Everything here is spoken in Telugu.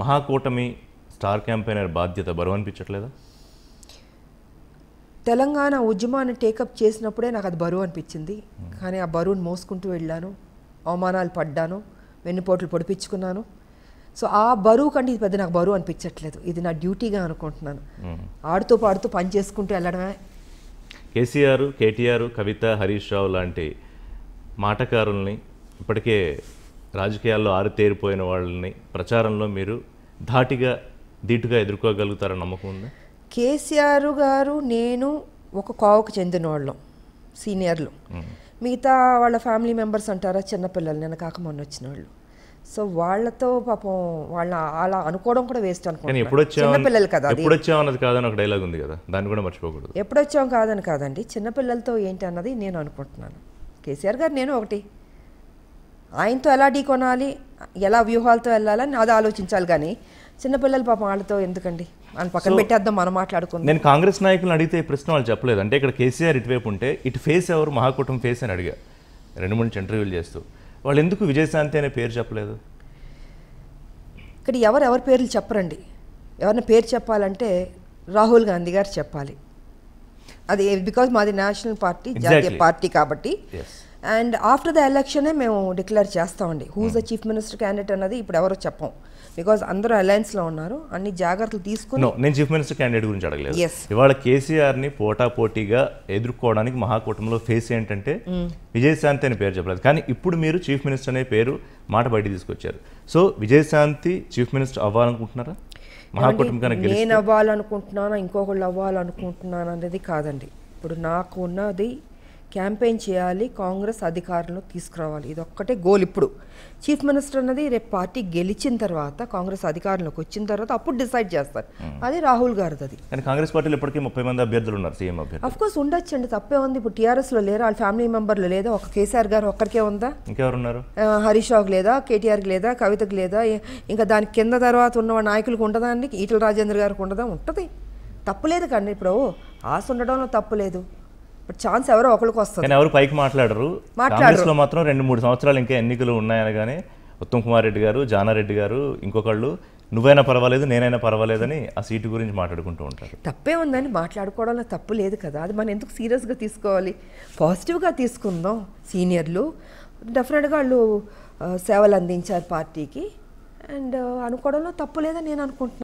మహాకూటమి స్టార్ క్యాంపెయినర్ బాధ్యత బరువు అనిపించట్లేదా తెలంగాణ ఉద్యమాన్ని టేకప్ చేసినప్పుడే నాకు అది బరువు అనిపించింది కానీ ఆ బరువును మోసుకుంటూ వెళ్ళాను అవమానాలు పడ్డాను వెన్నుపోట్లు పొడిపించుకున్నాను సో ఆ బరువు కంటే ఇది పెద్ద నాకు బరువు అనిపించట్లేదు ఇది నా డ్యూటీగా అనుకుంటున్నాను ఆడుతూ పాడుతూ పని చేసుకుంటూ వెళ్ళడమే కేసీఆర్ కేటీఆర్ కవిత హరీష్ రావు లాంటి మాటకారుల్ని ఇప్పటికే రాజకీయాల్లో ఆరితేరిపోయిన వాళ్ళని ప్రచారంలో మీరు ధాటిగా ధీటుగా ఎదుర్కోగలుగుతారని నమ్మకం ఉందా కేసీఆర్ గారు నేను ఒక కోవకు చెందిన వాళ్ళం సీనియర్లు మిగతా వాళ్ళ ఫ్యామిలీ మెంబర్స్ అంటారా చిన్నపిల్లలు నేను కాక మొన్న వచ్చిన వాళ్ళు సో వాళ్ళతో పాపం వాళ్ళ అలా అనుకోవడం కూడా వేస్ట్ అనుకుంటున్నాను చిన్నపిల్లలు కదా ఎప్పుడు కాదని ఒక కదా దాన్ని కూడా మర్చిపోకూడదు కాదని కాదండి చిన్నపిల్లలతో ఏంటి అన్నది నేను అనుకుంటున్నాను కేసీఆర్ గారు నేను ఒకటి ఆయనతో ఎలా ఢీ కొనాలి ఎలా వ్యూహాలతో వెళ్ళాలని అది ఆలోచించాలి కానీ చిన్నపిల్లల పాపం వాళ్ళతో ఎందుకండి మనం పక్కన పెట్టేద్దాం మనం మాట్లాడుకుందాం నేను కాంగ్రెస్ నాయకులను అడిగితే ప్రశ్న వాళ్ళు చెప్పలేదు అంటే ఇక్కడ కేసీఆర్ ఇటువైపు ఉంటే ఇటు ఫేస్ ఎవరు మహాకూటమి ఫేస్ అని అడిగా రెండు మూడు నుంచి ఇంటర్వ్యూలు చేస్తూ వాళ్ళు ఎందుకు విజయశాంతి అనే పేరు చెప్పలేదు ఇక్కడ ఎవరు ఎవరి పేర్లు చెప్పరండి ఎవరిని పేరు చెప్పాలంటే రాహుల్ గాంధీ గారు చెప్పాలి అది బికాజ్ మాది నేషనల్ పార్టీ జాతీయ పార్టీ కాబట్టి అండ్ ఆఫ్టర్ ద ఎలక్షనే మేము డిక్లేర్ చేస్తామండి who's the chief minister candidate అన్నది ఇప్పుడు ఎవరో చెప్పం బికాస్ అందరూ అలయన్స్లో ఉన్నారు అన్ని జాగ్రత్తలు తీసుకుని నేను చీఫ్ మినిస్టర్ క్యాండిడేట్ గురించి అడగలేదు ఇవాళ కేసీఆర్ని పోటా పోటీగా ఎదుర్కోవడానికి మహాకూటమిలో ఫేస్ ఏంటంటే hmm. విజయశాంతి అనే పేరు చెప్పలేదు కానీ ఇప్పుడు మీరు చీఫ్ మినిస్టర్ అనే పేరు మాట బయట తీసుకొచ్చారు సో విజయశాంతి చీఫ్ మినిస్టర్ అవ్వాలనుకుంటున్నారా మహాకూటమి నేను అవ్వాలనుకుంటున్నానా ఇంకొకళ్ళు అవ్వాలనుకుంటున్నాను అనేది కాదండి ఇప్పుడు నాకు ఉన్నది క్యాంపెయిన్ చేయాలి కాంగ్రెస్ అధికారంలో తీసుకురావాలి ఇది ఒక్కటే గోల్ ఇప్పుడు చీఫ్ మినిస్టర్ అన్నది రేపు పార్టీ గెలిచిన తర్వాత కాంగ్రెస్ అధికారంలోకి వచ్చిన తర్వాత అప్పుడు డిసైడ్ చేస్తారు hmm. అది రాహుల్ గారిది అది కాంగ్రెస్ పార్టీలో ఇప్పటికీ ముప్పై మంది అభ్యర్థులు ఉన్నారు సీఎం అభ్యర్థి అఫ్ కోర్స్ ఉండొచ్చు అండి తప్పే ఉంది ఇప్పుడు టీఆర్ఎస్లో లేరు వాళ్ళ ఫ్యామిలీ మెంబర్లు లేదా ఒక కేసీఆర్ గారు ఒక్కరికే ఉందా ఇంకెవరున్నారు హరీష్ రావుకి లేదా కేటీఆర్కి లేదా కవితకు లేదా ఇంకా దాని కింద తర్వాత ఉన్న నాయకులకు ఉండదా అండి ఈటల రాజేంద్ర గారికి ఉండదా ఉంటుంది తప్పులేదు కండి ఇప్పుడు ఆశ ఉండడంలో తప్పులేదు ఛాన్స్ ఎవరో ఒకరికి వస్తుంది ఎవరు పైకి మాట్లాడరు మాట్లాడరు మాత్రం రెండు మూడు సంవత్సరాలు ఇంకా ఎన్నికలు ఉన్నాయని కానీ ఉత్తమ్ కుమార్ రెడ్డి గారు జానారెడ్డి గారు ఇంకొకళ్ళు నువ్వైనా పర్వాలేదు నేనైనా పర్వాలేదని ఆ సీటు గురించి మాట్లాడుకుంటూ ఉంటారు తప్పే ఉందని మాట్లాడుకోవడంలో తప్పు లేదు కదా అది మనం ఎందుకు సీరియస్గా తీసుకోవాలి పాజిటివ్గా తీసుకుందాం సీనియర్లు డెఫినెట్గా వాళ్ళు సేవలు అందించారు పార్టీకి అండ్ అనుకోవడంలో తప్పు లేదని నేను అనుకుంటున్నాను